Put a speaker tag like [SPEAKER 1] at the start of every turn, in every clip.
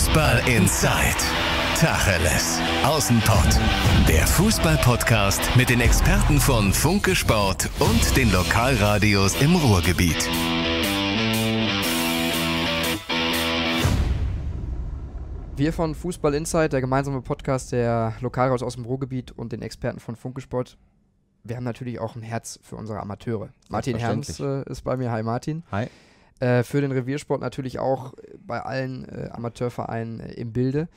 [SPEAKER 1] Fußball Inside.
[SPEAKER 2] Tacheles. Außenpott. Der Fußball-Podcast mit den Experten von Funke Sport und den Lokalradios im Ruhrgebiet. Wir von Fußball Inside, der gemeinsame Podcast der Lokalradios aus dem Ruhrgebiet und den Experten von Funke Sport. Wir haben natürlich auch ein Herz für unsere Amateure. Martin Herms äh, ist bei mir. Hi Martin. Hi äh, für den Reviersport natürlich auch äh, bei allen äh, Amateurvereinen äh, im Bilde.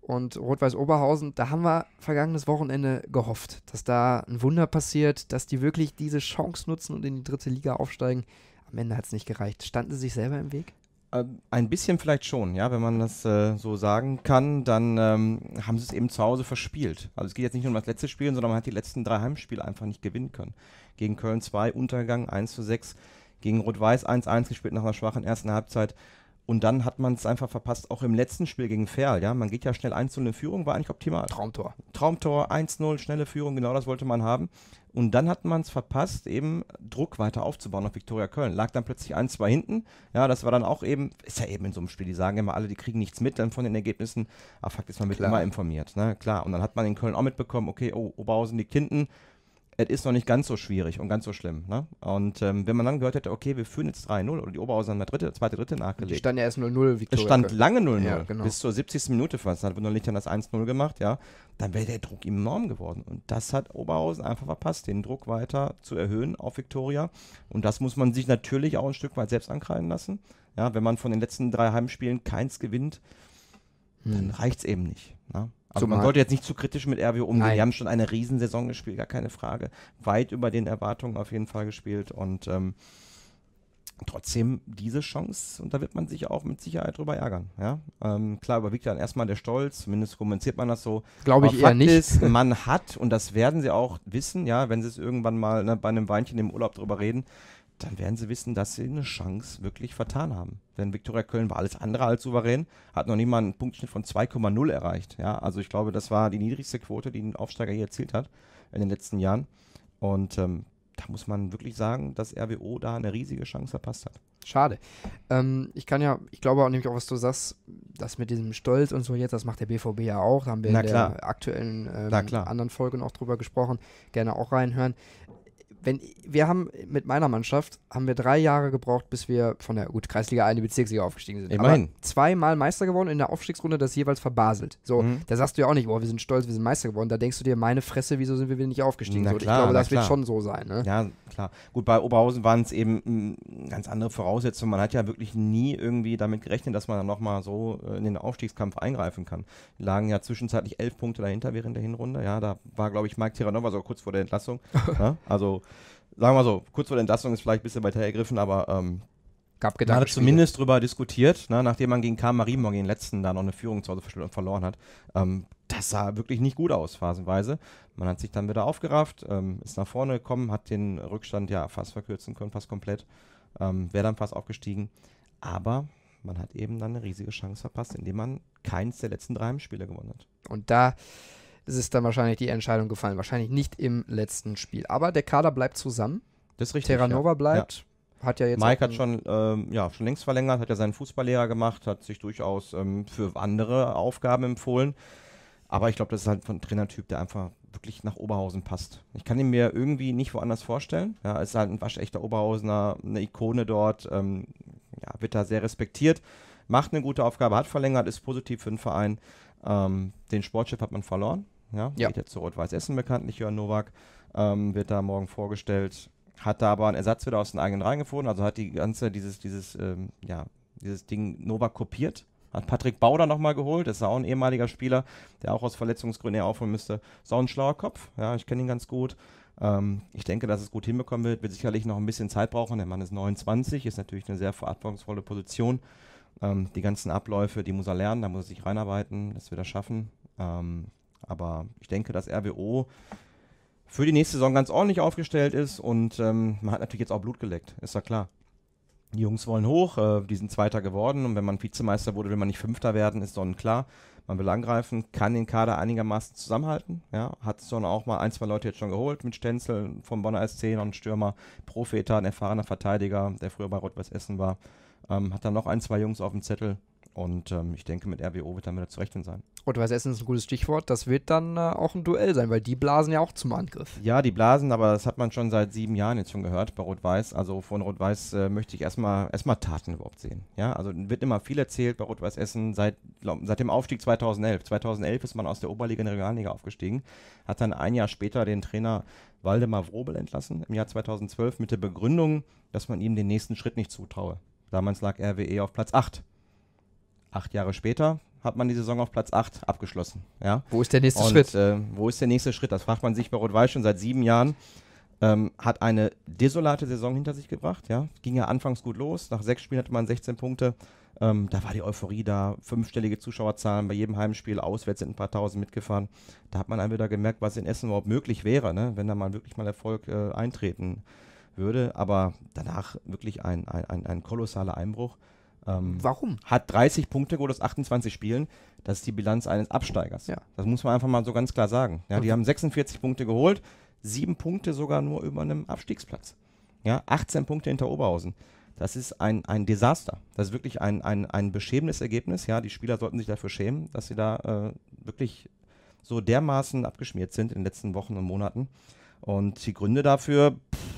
[SPEAKER 2] Und Rot-Weiß Oberhausen, da haben wir vergangenes Wochenende gehofft, dass da ein Wunder passiert, dass die wirklich diese Chance nutzen und in die dritte Liga aufsteigen. Am Ende hat es nicht gereicht. Standen sie sich selber im Weg?
[SPEAKER 1] Ähm, ein bisschen vielleicht schon, ja, wenn man das äh, so sagen kann, dann ähm, haben sie es eben zu Hause verspielt. Also es geht jetzt nicht nur um das letzte Spiel, sondern man hat die letzten drei Heimspiele einfach nicht gewinnen können. Gegen Köln 2, Untergang 1 zu 6 gegen Rot-Weiß 1-1 gespielt nach einer schwachen ersten Halbzeit. Und dann hat man es einfach verpasst, auch im letzten Spiel gegen Ferl. Ja? Man geht ja schnell 1 0 in Führung, war eigentlich optimal. Traumtor. Traumtor, 1-0, schnelle Führung, genau das wollte man haben. Und dann hat man es verpasst, eben Druck weiter aufzubauen auf Viktoria Köln. Lag dann plötzlich 1-2 hinten. Ja, das war dann auch eben, ist ja eben in so einem Spiel, die sagen immer alle, die kriegen nichts mit dann von den Ergebnissen. Aber ah, Fakt ist, man wird immer informiert. Ne? Klar. Und dann hat man in Köln auch mitbekommen, okay, oh, Oberhausen liegt hinten es ist noch nicht ganz so schwierig und ganz so schlimm. Ne? Und ähm, wenn man dann gehört hätte, okay, wir führen jetzt 3-0 oder die Oberhausen haben dritte, zweite, dritte nachgelegt. Es stand ja erst 0-0, Victoria. Es stand lange 0-0, ja, genau. bis zur 70. Minute fast. Dann hat noch nicht das 1-0 gemacht, ja. Dann wäre der Druck enorm geworden. Und das hat Oberhausen einfach verpasst, den Druck weiter zu erhöhen auf Victoria. Und das muss man sich natürlich auch ein Stück weit selbst ankreiden lassen. Ja, wenn man von den letzten drei Heimspielen keins gewinnt, dann hm. reicht es eben nicht. Ne? Aber man sollte jetzt nicht zu kritisch mit RWO umgehen. Nein. Die haben schon eine Riesensaison gespielt, gar keine Frage. Weit über den Erwartungen auf jeden Fall gespielt und ähm, trotzdem diese Chance und da wird man sich auch mit Sicherheit drüber ärgern. Ja? Ähm, klar überwiegt dann erstmal der Stolz, zumindest kommuniziert man das so. Glaube ich Aber eher nicht. Ist, man hat, und das werden sie auch wissen, ja, wenn sie es irgendwann mal ne, bei einem Weinchen im Urlaub drüber reden, dann werden sie wissen, dass sie eine Chance wirklich vertan haben. Denn Viktoria Köln war alles andere als souverän, hat noch nicht mal einen Punktschnitt von 2,0 erreicht. Ja, also ich glaube, das war die niedrigste Quote, die ein Aufsteiger hier erzielt hat in den letzten Jahren. Und ähm, da muss man wirklich sagen, dass RWO da eine riesige Chance verpasst hat. Schade. Ähm, ich kann ja, ich glaube auch nämlich auch, was du sagst,
[SPEAKER 2] das mit diesem Stolz und so jetzt, das macht der BVB ja auch. Da haben wir Na in klar. der aktuellen ähm, anderen Folgen auch drüber gesprochen. Gerne auch reinhören wenn wir haben mit meiner Mannschaft haben wir drei Jahre gebraucht, bis wir von der gut Kreisliga in die Bezirksliga aufgestiegen sind. Immerhin. Aber zweimal Meister geworden in der Aufstiegsrunde, das jeweils verbaselt. So, mhm. da sagst du ja auch nicht, boah, wir sind stolz, wir sind Meister geworden. Da denkst du dir, meine
[SPEAKER 1] Fresse, wieso sind wir wieder nicht aufgestiegen? Na, so, klar, ich glaube, das klar. wird schon so sein. Ne? Ja, klar. Gut, bei Oberhausen waren es eben mh, hm, ganz andere Voraussetzungen. Man hat ja wirklich nie irgendwie damit gerechnet, dass man dann nochmal so äh, in den Aufstiegskampf eingreifen kann. Lagen ja zwischenzeitlich elf Punkte dahinter während der Hinrunde. Ja, da war, glaube ich, Mike Tiranova so kurz vor der Entlassung. ja? Ne? Also sagen wir mal so, kurz vor der Entlassung ist vielleicht ein bisschen weiter ergriffen, aber ähm, gab Gedanken. Man hat zumindest drüber diskutiert, ne, nachdem man gegen Karl-Marie gegen den letzten da noch eine Führung zu Hause verloren hat. Ähm, das sah wirklich nicht gut aus, phasenweise. Man hat sich dann wieder aufgerafft, ähm, ist nach vorne gekommen, hat den Rückstand ja fast verkürzen können, fast komplett. Ähm, Wäre dann fast aufgestiegen. Aber man hat eben dann eine riesige Chance verpasst, indem man keins der letzten drei Spiele gewonnen hat. Und da es ist dann wahrscheinlich die Entscheidung
[SPEAKER 2] gefallen. Wahrscheinlich nicht im letzten Spiel. Aber der Kader bleibt zusammen. Das ist richtig. Terranova ja. bleibt. Ja. Hat ja jetzt Mike hat
[SPEAKER 1] schon, ähm, ja, schon längst verlängert, hat ja seinen Fußballlehrer gemacht, hat sich durchaus ähm, für andere Aufgaben empfohlen. Aber ich glaube, das ist halt ein Trainertyp, der einfach wirklich nach Oberhausen passt. Ich kann ihn mir irgendwie nicht woanders vorstellen. Ja, ist halt ein waschechter Oberhausener, eine Ikone dort, ähm, ja, wird da sehr respektiert, macht eine gute Aufgabe, hat verlängert, ist positiv für den Verein. Ähm, den Sportchef hat man verloren. Ja, ja. Geht jetzt zu Rot-Weiß Essen bekanntlich, Jörn Nowak ähm, wird da morgen vorgestellt. Hat da aber einen Ersatz wieder aus den eigenen Reihen gefunden, also hat die ganze, dieses, dieses, ähm, ja, dieses Ding Nowak kopiert. Hat Patrick Bauder nochmal geholt, ist auch ein ehemaliger Spieler, der auch aus Verletzungsgründen aufholen müsste. Ist auch ein schlauer Kopf, ja, ich kenne ihn ganz gut. Ähm, ich denke, dass es gut hinbekommen wird, wird sicherlich noch ein bisschen Zeit brauchen. Der Mann ist 29, ist natürlich eine sehr verantwortungsvolle Position. Ähm, die ganzen Abläufe, die muss er lernen, da muss er sich reinarbeiten, das wird er schaffen. Ähm, aber ich denke, dass RWO für die nächste Saison ganz ordentlich aufgestellt ist und ähm, man hat natürlich jetzt auch Blut geleckt, ist ja klar. Die Jungs wollen hoch, äh, die sind Zweiter geworden und wenn man Vizemeister wurde, will man nicht Fünfter werden, ist dann klar. Man will angreifen, kann den Kader einigermaßen zusammenhalten. Ja, hat es dann auch mal ein, zwei Leute jetzt schon geholt mit Stenzel vom Bonner SC, noch ein Stürmer, Profeta, ein erfahrener Verteidiger, der früher bei Rot-Weiß Essen war. Ähm, hat dann noch ein, zwei Jungs auf dem Zettel und ähm, ich denke, mit RWO wird dann wieder zu rechnen sein.
[SPEAKER 2] Rot-Weiß Essen ist ein gutes Stichwort. Das wird dann äh, auch ein Duell sein, weil die blasen ja auch zum Angriff.
[SPEAKER 1] Ja, die blasen, aber das hat man schon seit sieben Jahren jetzt schon gehört bei Rot-Weiß. Also von Rot-Weiß äh, möchte ich erstmal erstmal Taten überhaupt sehen. Ja, also wird immer viel erzählt bei Rot-Weiß Essen seit, glaub, seit dem Aufstieg 2011. 2011 ist man aus der Oberliga in die Regionalliga aufgestiegen, hat dann ein Jahr später den Trainer Waldemar Wrobel entlassen im Jahr 2012 mit der Begründung, dass man ihm den nächsten Schritt nicht zutraue. Damals lag RWE auf Platz 8. Acht Jahre später hat man die Saison auf Platz 8 abgeschlossen. Ja? Wo ist der nächste und, Schritt? Äh, wo ist der nächste Schritt? Das fragt man sich bei Rot-Weiß schon seit sieben Jahren. Ähm, hat eine desolate Saison hinter sich gebracht. Ja? Ging ja anfangs gut los. Nach sechs Spielen hatte man 16 Punkte. Ähm, da war die Euphorie da, fünfstellige Zuschauerzahlen bei jedem Heimspiel, auswärts sind ein paar tausend mitgefahren. Da hat man einfach wieder gemerkt, was in Essen überhaupt möglich wäre, ne? wenn da mal wirklich mal Erfolg äh, eintreten würde. Aber danach wirklich ein, ein, ein, ein kolossaler Einbruch. Ähm, Warum? Hat 30 Punkte geholt aus 28 Spielen. Das ist die Bilanz eines Absteigers. Ja. Das muss man einfach mal so ganz klar sagen. Ja, die haben 46 Punkte geholt, sieben Punkte sogar nur über einem Abstiegsplatz. Ja, 18 Punkte hinter Oberhausen. Das ist ein, ein Desaster. Das ist wirklich ein, ein, ein beschämendes Ergebnis. Ja, die Spieler sollten sich dafür schämen, dass sie da äh, wirklich so dermaßen abgeschmiert sind in den letzten Wochen und Monaten. Und die Gründe dafür, pff,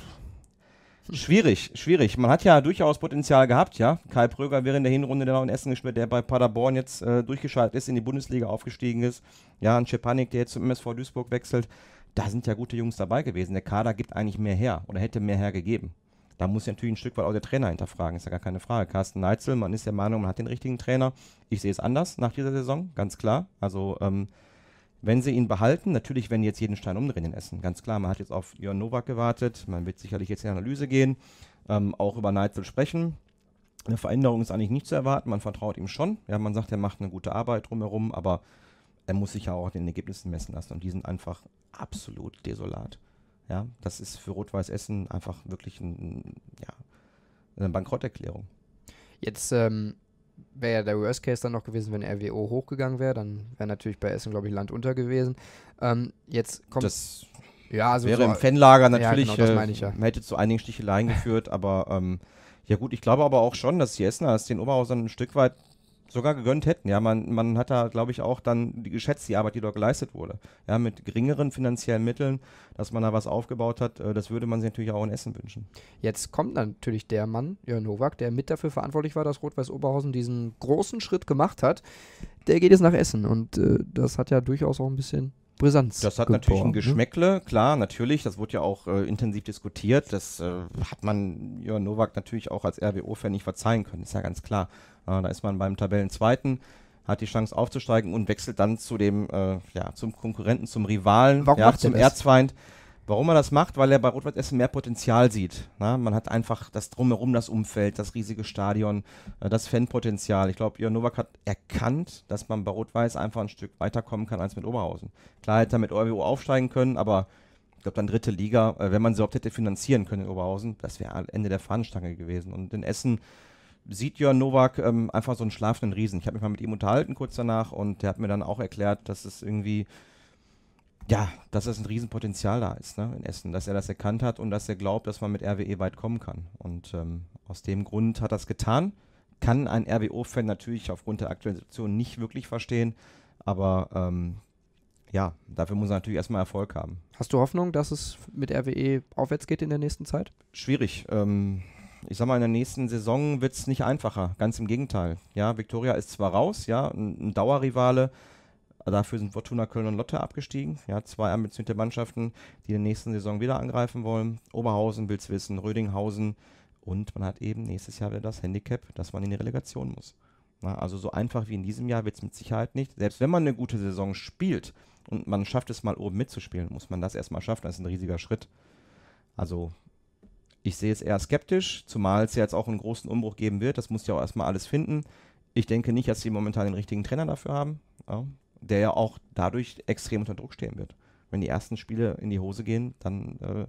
[SPEAKER 1] Schwierig, schwierig. Man hat ja durchaus Potenzial gehabt, ja. Kai Pröger wäre in der Hinrunde dann auch in Essen gespielt, der bei Paderborn jetzt äh, durchgeschaltet ist, in die Bundesliga aufgestiegen ist. Ja, ein Schepanik, der jetzt zum MSV Duisburg wechselt. Da sind ja gute Jungs dabei gewesen. Der Kader gibt eigentlich mehr her oder hätte mehr hergegeben. Da muss ich natürlich ein Stück weit auch der Trainer hinterfragen, ist ja gar keine Frage. Carsten Neitzel, man ist der Meinung, man hat den richtigen Trainer. Ich sehe es anders nach dieser Saison, ganz klar. Also ähm, wenn sie ihn behalten, natürlich werden jetzt jeden Stein umdrehen in Essen. Ganz klar, man hat jetzt auf Jörn Nowak gewartet, man wird sicherlich jetzt in die Analyse gehen, ähm, auch über Neitzel sprechen. Eine Veränderung ist eigentlich nicht zu erwarten, man vertraut ihm schon. Ja, man sagt, er macht eine gute Arbeit drumherum, aber er muss sich ja auch den Ergebnissen messen lassen und die sind einfach absolut desolat. Ja, das ist für Rot-Weiß Essen einfach wirklich ein, ja, eine Bankrotterklärung. Jetzt ähm wäre ja der Worst Case dann noch gewesen,
[SPEAKER 2] wenn RWO hochgegangen wäre. Dann wäre natürlich bei Essen, glaube ich, Land unter gewesen. Ähm, jetzt kommt. Das ja, also wäre so im Fanlager natürlich. Ja, genau, ich, äh,
[SPEAKER 1] ja. Hätte zu einigen Sticheleien geführt, aber. Ähm, ja gut, ich glaube aber auch schon, dass die Essener es den Oberhausern ein Stück weit sogar gegönnt hätten. Ja, man, man hat da, glaube ich, auch dann die, geschätzt, die Arbeit, die dort geleistet wurde. Ja, mit geringeren finanziellen Mitteln, dass man da was aufgebaut hat, äh, das würde man sich natürlich auch in Essen wünschen. Jetzt kommt natürlich
[SPEAKER 2] der Mann, Jörn Nowak, der mit dafür verantwortlich war, dass Rot-Weiß Oberhausen diesen großen Schritt gemacht hat. Der geht jetzt nach Essen und äh, das hat ja durchaus auch ein bisschen Brisanz. Das hat geboren, natürlich ein ne?
[SPEAKER 1] Geschmäckle, ne? klar, natürlich. Das wurde ja auch äh, intensiv diskutiert. Das äh, hat man Jörn Nowak natürlich auch als RWO-Fan nicht verzeihen können, ist ja ganz klar. Äh, da ist man beim Tabellenzweiten hat die Chance aufzusteigen und wechselt dann zu dem, äh, ja, zum Konkurrenten, zum Rivalen, ja, zum Erzfeind. Das? Warum er das macht? Weil er bei Rot-Weiß Essen mehr Potenzial sieht. Na, ne? man hat einfach das Drumherum, das Umfeld, das riesige Stadion, äh, das Fanpotenzial. Ich glaube, Jörn Nowak hat erkannt, dass man bei Rot-Weiß einfach ein Stück weiterkommen kann als mit Oberhausen. Klar hätte er mit ORWO aufsteigen können, aber ich glaube, dann dritte Liga, äh, wenn man sie überhaupt hätte finanzieren können in Oberhausen, das wäre Ende der Fahnenstange gewesen. Und in Essen sieht Jörn Nowak ähm, einfach so einen schlafenden Riesen. Ich habe mich mal mit ihm unterhalten kurz danach und der hat mir dann auch erklärt, dass es irgendwie ja, dass es ein Riesenpotenzial da ist ne, in Essen, dass er das erkannt hat und dass er glaubt, dass man mit RWE weit kommen kann. Und ähm, aus dem Grund hat er es getan. Kann ein RWO-Fan natürlich aufgrund der aktuellen Situation nicht wirklich verstehen, aber ähm, ja, dafür muss er natürlich erstmal Erfolg haben. Hast du Hoffnung, dass es mit RWE aufwärts geht in der nächsten Zeit? Schwierig. Ähm, ich sag mal, in der nächsten Saison wird es nicht einfacher. Ganz im Gegenteil. Ja, Viktoria ist zwar raus, ja, ein, ein Dauerrivale Dafür sind Fortuna Köln und Lotte abgestiegen. Ja, zwei ambitionierte Mannschaften, die in der nächsten Saison wieder angreifen wollen. Oberhausen, will es wissen, Rödinghausen. Und man hat eben nächstes Jahr wieder das Handicap, dass man in die Relegation muss. Na, also so einfach wie in diesem Jahr wird es mit Sicherheit nicht. Selbst wenn man eine gute Saison spielt und man schafft es mal oben mitzuspielen, muss man das erstmal schaffen. Das ist ein riesiger Schritt. Also ich sehe es eher skeptisch, zumal es ja jetzt auch einen großen Umbruch geben wird. Das muss ja auch erstmal alles finden. Ich denke nicht, dass sie momentan den richtigen Trainer dafür haben. Ja, der ja auch dadurch extrem unter Druck stehen wird. Wenn die ersten Spiele in die Hose gehen, dann äh,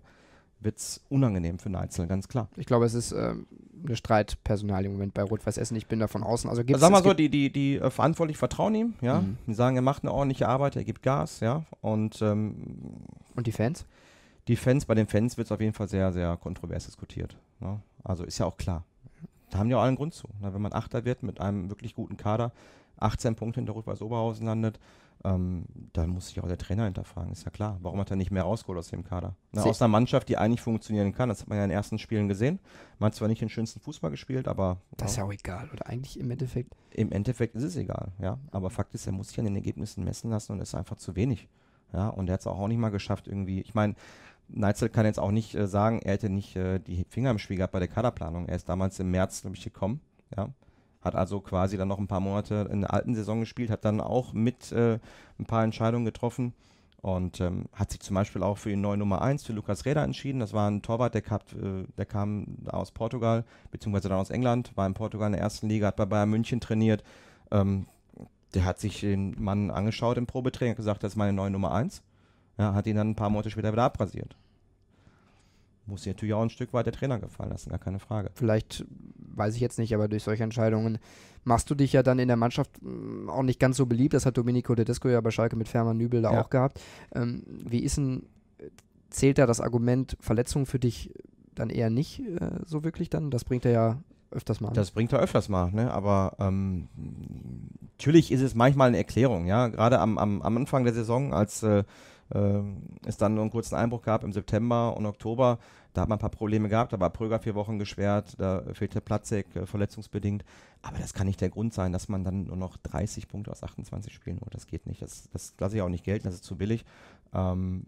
[SPEAKER 1] wird es unangenehm für einen Einzelnen, ganz klar. Ich glaube, es ist
[SPEAKER 2] ähm, eine Streitpersonal im Moment bei Rot-Weiß Essen. Ich bin da von außen. Also gibt's, also Sag mal so,
[SPEAKER 1] die, die, die äh, verantwortlich vertrauen ihm, ja. Mhm. Die sagen, er macht eine ordentliche Arbeit, er gibt Gas, ja. Und, ähm, Und die Fans? Die Fans, bei den Fans wird es auf jeden Fall sehr, sehr kontrovers diskutiert. Ne? Also ist ja auch klar. Da haben die auch allen Grund zu. Na, ne? wenn man Achter wird mit einem wirklich guten Kader, 18 Punkte hinter Rot-Weiß Oberhausen landet, ähm, dann muss sich auch der Trainer hinterfragen, ist ja klar. Warum hat er nicht mehr rausgeholt aus dem Kader? Na, ne, aus einer Mannschaft, die eigentlich funktionieren kann, das hat man ja in den ersten Spielen gesehen. Man hat zwar nicht den schönsten Fußball gespielt, aber. Das ist ja auch egal, oder eigentlich im Endeffekt? Im Endeffekt ist es egal, ja. Aber Fakt ist, er muss sich an den Ergebnissen messen lassen und ist einfach zu wenig. Ja, und er hat es auch, auch nicht mal geschafft, irgendwie. Ich meine, Neitzel kann jetzt auch nicht äh, sagen, er hätte nicht äh, die Finger im Spiel gehabt bei der Kaderplanung. Er ist damals im März, glaube ich, gekommen. Ja. Hat also quasi dann noch ein paar Monate in der alten Saison gespielt, hat dann auch mit äh, ein paar Entscheidungen getroffen und ähm, hat sich zum Beispiel auch für die neue Nummer 1 für Lukas Reda entschieden. Das war ein Torwart, der, gab, äh, der kam aus Portugal, beziehungsweise dann aus England, war in Portugal in der ersten Liga, hat bei Bayern München trainiert. Ähm, der hat sich den Mann angeschaut im Probetraining, hat gesagt, das ist meine neue Nummer 1. Ja, hat ihn dann ein paar Monate später wieder abrasiert muss sich natürlich auch ein Stück weit der Trainer gefallen lassen, gar keine Frage.
[SPEAKER 2] Vielleicht, äh, weiß ich jetzt nicht, aber durch solche Entscheidungen machst du dich ja dann in der Mannschaft mm, auch nicht ganz so beliebt. Das hat Domenico Tedesco ja bei Schalke mit Ferman Nübel da ja. auch gehabt. Ähm, wie ist denn, äh, zählt da das Argument Verletzung für dich dann eher nicht äh, so wirklich dann? Das bringt er ja öfters mal. Ne? Das
[SPEAKER 1] bringt er öfters mal, ne? aber ähm, natürlich ist es manchmal eine Erklärung, ja. Gerade am, am, am Anfang der Saison, als äh, ähm, es dann nur einen kurzen Einbruch gab im September und Oktober. Da hat man ein paar Probleme gehabt, da war Pröger vier Wochen gesperrt, da fehlte Platzek äh, verletzungsbedingt. Aber das kann nicht der Grund sein, dass man dann nur noch 30 Punkte aus 28 Spielen holt. Das geht nicht. Das, das lasse ich auch nicht gelten, das ist zu billig. Ähm,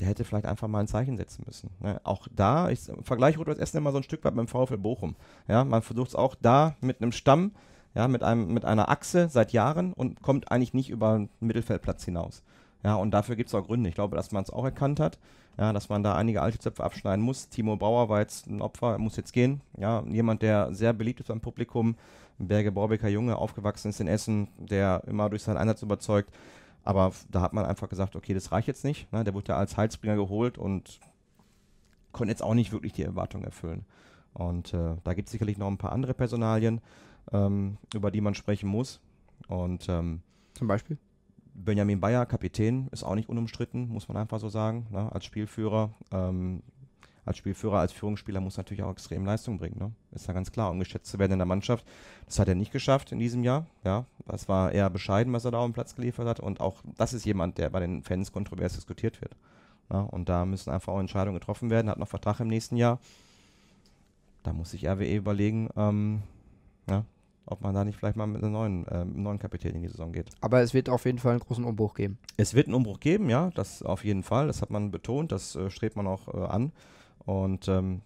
[SPEAKER 1] der hätte vielleicht einfach mal ein Zeichen setzen müssen. Ne? Auch da, ich vergleiche Rot-Weiß Essen immer so ein Stück weit mit dem VfL Bochum. Ja, man versucht es auch da mit einem Stamm, ja, mit, einem, mit einer Achse seit Jahren und kommt eigentlich nicht über einen Mittelfeldplatz hinaus. Ja, und dafür gibt es auch Gründe. Ich glaube, dass man es auch erkannt hat, ja, dass man da einige alte Zöpfe abschneiden muss. Timo Bauer war jetzt ein Opfer, muss jetzt gehen. Ja, jemand, der sehr beliebt ist beim Publikum, Berge Borbecker Junge, aufgewachsen ist in Essen, der immer durch seinen Einsatz überzeugt. Aber da hat man einfach gesagt, okay, das reicht jetzt nicht. Ne? Der wurde ja als Heilsbringer geholt und konnte jetzt auch nicht wirklich die Erwartung erfüllen. Und äh, da gibt es sicherlich noch ein paar andere Personalien, ähm, über die man sprechen muss. Und ähm, zum Beispiel? Benjamin Bayer, Kapitän, ist auch nicht unumstritten, muss man einfach so sagen, ne? als Spielführer. Ähm, als Spielführer, als Führungsspieler muss natürlich auch extrem Leistung bringen, ne? ist ja ganz klar, um geschätzt zu werden in der Mannschaft. Das hat er nicht geschafft in diesem Jahr, ja, das war eher bescheiden, was er da auf dem Platz geliefert hat und auch das ist jemand, der bei den Fans kontrovers diskutiert wird. Ne? Und da müssen einfach auch Entscheidungen getroffen werden, hat noch Vertrag im nächsten Jahr. Da muss sich RWE überlegen, ähm, ja, ob man da nicht vielleicht mal mit einem neuen, äh, neuen Kapitän in die Saison geht. Aber es wird auf jeden Fall einen großen Umbruch geben. Es wird einen Umbruch geben, ja, das auf jeden Fall. Das hat man betont, das äh, strebt man auch äh, an. Und ähm,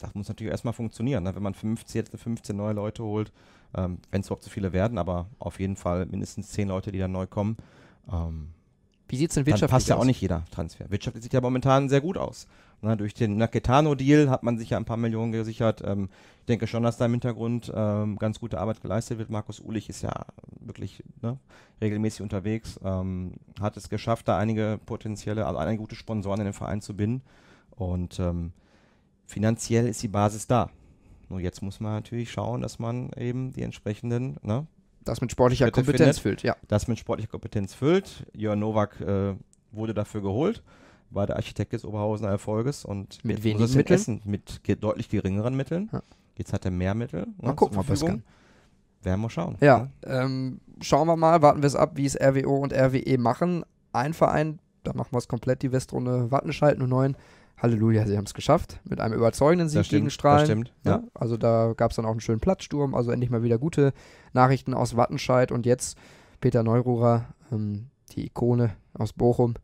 [SPEAKER 1] das muss natürlich erstmal funktionieren, ne? wenn man 15, 15 neue Leute holt, ähm, wenn es überhaupt zu so viele werden, aber auf jeden Fall mindestens 10 Leute, die dann neu kommen. Ähm, Wie sieht es denn wirtschaftlich aus? passt ja auch nicht jeder Transfer. Wirtschaftlich sieht ja momentan sehr gut aus. Na, ne, durch den Naketano-Deal hat man sich ja ein paar Millionen gesichert. Ähm, ich denke schon, dass da im Hintergrund ähm, ganz gute Arbeit geleistet wird. Markus Ulich ist ja wirklich ne, regelmäßig unterwegs, ähm, hat es geschafft, da einige potenzielle, also einige gute Sponsoren in den Verein zu binden. Und ähm, finanziell ist die Basis da. Nur jetzt muss man natürlich schauen, dass man eben die entsprechenden ne, das mit sportlicher Bitte Kompetenz findet, füllt, ja. Das mit sportlicher Kompetenz füllt. Jörn Nowak äh, wurde dafür geholt war der Architekt des Oberhausener Erfolges und mit wenigen Mitteln? Essen, mit ge deutlich geringeren Mitteln. Ja. Jetzt hat er mehr Mittel. Ne, mal ne, gucken, ob er es kann. Werden wir schauen. Ja, ne?
[SPEAKER 2] ähm, schauen wir mal, warten wir es ab, wie es RWO und RWE machen. Ein Verein, da machen wir es komplett, die Westrunde Wattenscheid 09. Halleluja, sie haben es geschafft. Mit einem überzeugenden Sieg stimmt, gegen Strahlen. Das Stimmt, ja. Ne? Ja, also da gab es dann auch einen schönen Platzsturm. Also endlich mal wieder gute Nachrichten aus Wattenscheid. Und jetzt Peter Neururer, ähm, die Ikone aus Bochum,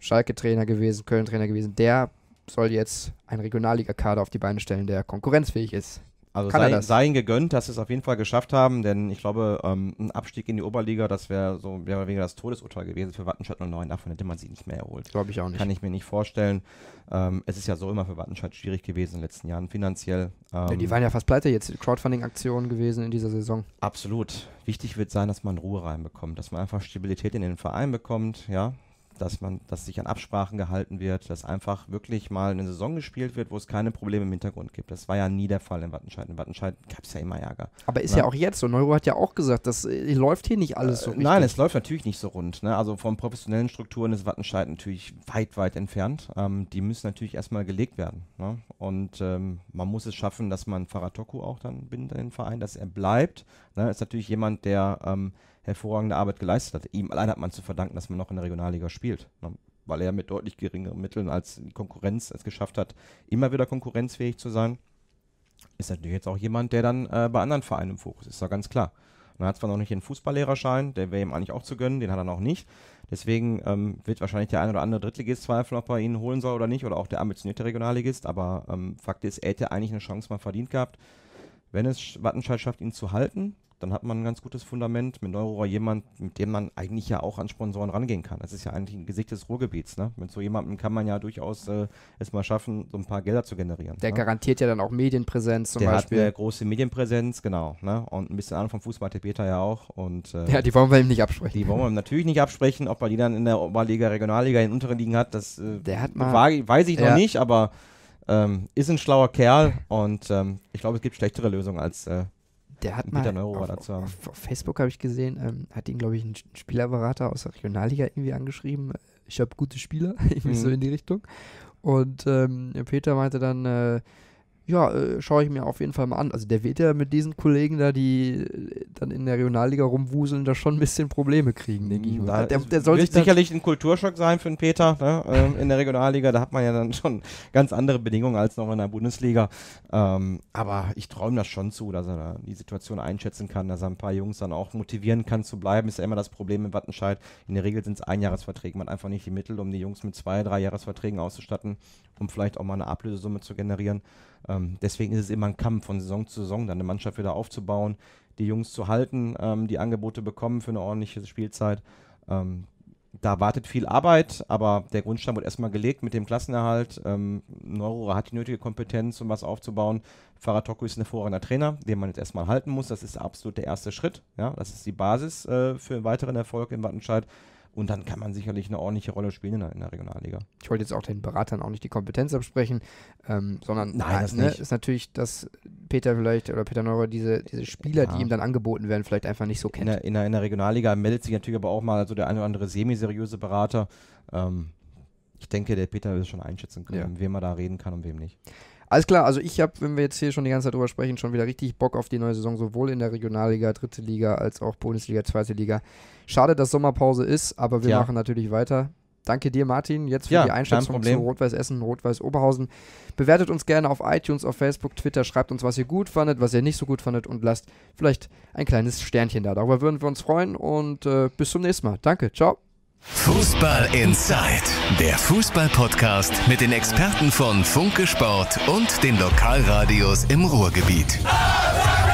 [SPEAKER 2] Schalke-Trainer gewesen, Köln-Trainer gewesen, der soll jetzt einen Regionalligakader auf die Beine stellen, der konkurrenzfähig
[SPEAKER 1] ist. Also Kann sei, das? sei gegönnt, dass sie es auf jeden Fall geschafft haben, denn ich glaube, ähm, ein Abstieg in die Oberliga, das wäre so mehr oder weniger das Todesurteil gewesen für Wattenscheid 09. Davon hätte man sie nicht mehr erholt. Glaube ich auch nicht. Kann ich mir nicht vorstellen. Ähm, es ist ja so immer für Wattenscheid schwierig gewesen in den letzten Jahren finanziell. Ähm, ja, die ähm, waren ja fast pleite jetzt, Crowdfunding-Aktionen gewesen in dieser Saison. Absolut. Wichtig wird sein, dass man Ruhe reinbekommt, dass man einfach Stabilität in den Verein bekommt, ja dass man, dass sich an Absprachen gehalten wird, dass einfach wirklich mal eine Saison gespielt wird, wo es keine Probleme im Hintergrund gibt. Das war ja nie der Fall in Wattenscheid. In Wattenscheid gab es ja immer Ärger. Aber ist Na? ja auch
[SPEAKER 2] jetzt so. Neuro hat ja auch gesagt, das äh, läuft hier nicht alles so. Äh, nein, es
[SPEAKER 1] läuft natürlich nicht so rund. Ne? Also von professionellen Strukturen ist Wattenscheid natürlich weit, weit entfernt. Ähm, die müssen natürlich erstmal gelegt werden. Ne? Und ähm, man muss es schaffen, dass man Faratoku auch dann bindet in den Verein, dass er bleibt. Ne? Ist natürlich jemand, der ähm, hervorragende Arbeit geleistet hat. Ihm allein hat man zu verdanken, dass man noch in der Regionalliga spielt, ne? weil er mit deutlich geringeren Mitteln als die Konkurrenz es geschafft hat, immer wieder konkurrenzfähig zu sein. Ist natürlich jetzt auch jemand, der dann äh, bei anderen Vereinen im Fokus ist, ist doch ganz klar. Man hat zwar noch nicht den Fußballlehrerschein, der wäre ihm eigentlich auch zu gönnen, den hat er noch nicht. Deswegen ähm, wird wahrscheinlich der ein oder andere Drittligist zweifeln, ob er ihn holen soll oder nicht, oder auch der ambitionierte Regionalligist. Aber ähm, Fakt ist, er hätte eigentlich eine Chance mal verdient gehabt. Wenn es Wattenscheid schafft, ihn zu halten, dann hat man ein ganz gutes Fundament mit Neurora jemand, mit dem man eigentlich ja auch an Sponsoren rangehen kann. Das ist ja eigentlich ein Gesicht des Ruhrgebiets. Ne? Mit so jemandem kann man ja durchaus äh, es mal schaffen, so ein paar Gelder zu generieren. Der ne?
[SPEAKER 2] garantiert ja dann auch Medienpräsenz zum der Beispiel. Der hat eine
[SPEAKER 1] große Medienpräsenz, genau. Ne? Und ein bisschen Ahnung vom Fußball hat der Peter ja auch. Und, äh, ja, die wollen wir ihm nicht absprechen. Die wollen wir ihm natürlich nicht absprechen. Ob er die dann in der Oberliga, Regionalliga, in den unteren Ligen hat, das äh, der hat mal, war, weiß ich ja. noch nicht, aber ähm, ist ein schlauer Kerl und ähm, ich glaube, es gibt schlechtere Lösungen als äh, der hat mal auf, auf, auf, Facebook habe ich gesehen, ähm,
[SPEAKER 2] hat ihn, glaube ich, ein Spielerberater aus der Regionalliga irgendwie angeschrieben. Äh, ich habe gute Spieler, irgendwie mhm. so in die Richtung. Und ähm, Peter meinte dann, äh, ja, äh, schaue ich mir auf jeden Fall mal an. Also der wird ja mit diesen Kollegen da, die äh, dann in der Regionalliga rumwuseln, da schon ein bisschen Probleme kriegen, denke ich mal. Der, der soll wird sicherlich
[SPEAKER 1] ein Kulturschock sein für den Peter ne? ähm, in der Regionalliga. Da hat man ja dann schon ganz andere Bedingungen als noch in der Bundesliga. Ähm, aber ich träume das schon zu, dass er da die Situation einschätzen kann, dass er ein paar Jungs dann auch motivieren kann zu bleiben. Ist ja immer das Problem in Wattenscheid. In der Regel sind es Einjahresverträge. Man hat einfach nicht die Mittel, um die Jungs mit zwei, drei Jahresverträgen auszustatten, um vielleicht auch mal eine Ablösesumme zu generieren. Ähm, deswegen ist es immer ein Kampf von Saison zu Saison, dann eine Mannschaft wieder aufzubauen, die Jungs zu halten, ähm, die Angebote bekommen für eine ordentliche Spielzeit. Ähm, da wartet viel Arbeit, aber der Grundstein wird erstmal gelegt mit dem Klassenerhalt. Ähm, Neurora hat die nötige Kompetenz, um was aufzubauen. Faratoku ist ein hervorragender Trainer, den man jetzt erstmal halten muss. Das ist absolut der erste Schritt. Ja? Das ist die Basis äh, für weiteren Erfolg in Wattenscheid. Und dann kann man sicherlich eine ordentliche Rolle spielen in der, in der Regionalliga. Ich wollte jetzt auch den Beratern auch nicht die Kompetenz absprechen, ähm, sondern Nein, das ne, ist natürlich, dass Peter vielleicht oder Peter Neuer diese, diese Spieler, ja. die ihm dann angeboten werden, vielleicht einfach nicht so kennt. In der, in der, in der Regionalliga meldet sich natürlich aber auch mal so der eine oder andere semi-seriöse Berater. Ähm, ich denke, der Peter wird schon einschätzen können, ja. wem er da reden kann und wem nicht. Alles klar, also ich habe, wenn wir jetzt hier schon die ganze Zeit
[SPEAKER 2] drüber sprechen, schon wieder richtig Bock auf die neue Saison, sowohl in der Regionalliga, dritte Liga, als auch Bundesliga, zweite Liga. Schade, dass Sommerpause ist, aber wir ja. machen natürlich weiter. Danke dir, Martin, jetzt für ja, die Einschätzung zu Rot-Weiß Essen, Rot-Weiß Oberhausen. Bewertet uns gerne auf iTunes, auf Facebook, Twitter, schreibt uns, was ihr gut fandet, was ihr nicht so gut fandet und lasst vielleicht ein kleines Sternchen da. Darüber würden wir uns freuen und äh, bis zum nächsten Mal. Danke, ciao. Fußball Inside, der Fußball-Podcast mit den Experten von Funke Sport und den Lokalradios im Ruhrgebiet. Ah,